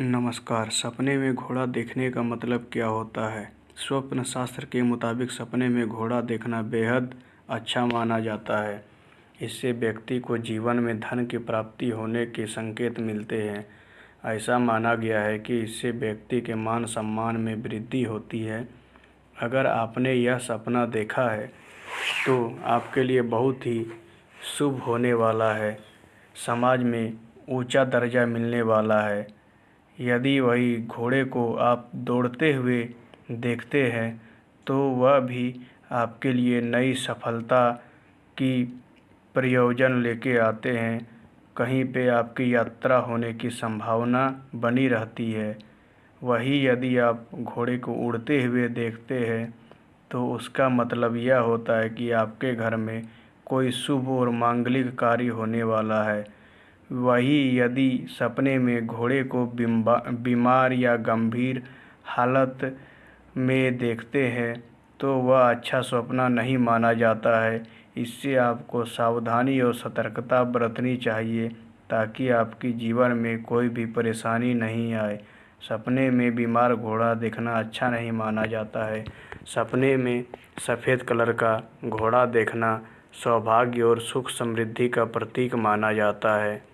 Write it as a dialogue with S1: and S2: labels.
S1: नमस्कार सपने में घोड़ा देखने का मतलब क्या होता है स्वप्न शास्त्र के मुताबिक सपने में घोड़ा देखना बेहद अच्छा माना जाता है इससे व्यक्ति को जीवन में धन की प्राप्ति होने के संकेत मिलते हैं ऐसा माना गया है कि इससे व्यक्ति के मान सम्मान में वृद्धि होती है अगर आपने यह सपना देखा है तो आपके लिए बहुत ही शुभ होने वाला है समाज में ऊंचा दर्जा मिलने वाला है यदि वही घोड़े को आप दौड़ते हुए देखते हैं तो वह भी आपके लिए नई सफलता की प्रयोजन लेके आते हैं कहीं पे आपकी यात्रा होने की संभावना बनी रहती है वही यदि आप घोड़े को उड़ते हुए देखते हैं तो उसका मतलब यह होता है कि आपके घर में कोई शुभ और मांगलिक कार्य होने वाला है वही यदि सपने में घोड़े को बीमार या गंभीर हालत में देखते हैं तो वह अच्छा सपना नहीं माना जाता है इससे आपको सावधानी और सतर्कता बरतनी चाहिए ताकि आपकी जीवन में कोई भी परेशानी नहीं आए सपने में बीमार घोड़ा देखना अच्छा नहीं माना जाता है सपने में सफ़ेद कलर का घोड़ा देखना सौभाग्य और सुख समृद्धि का प्रतीक माना जाता है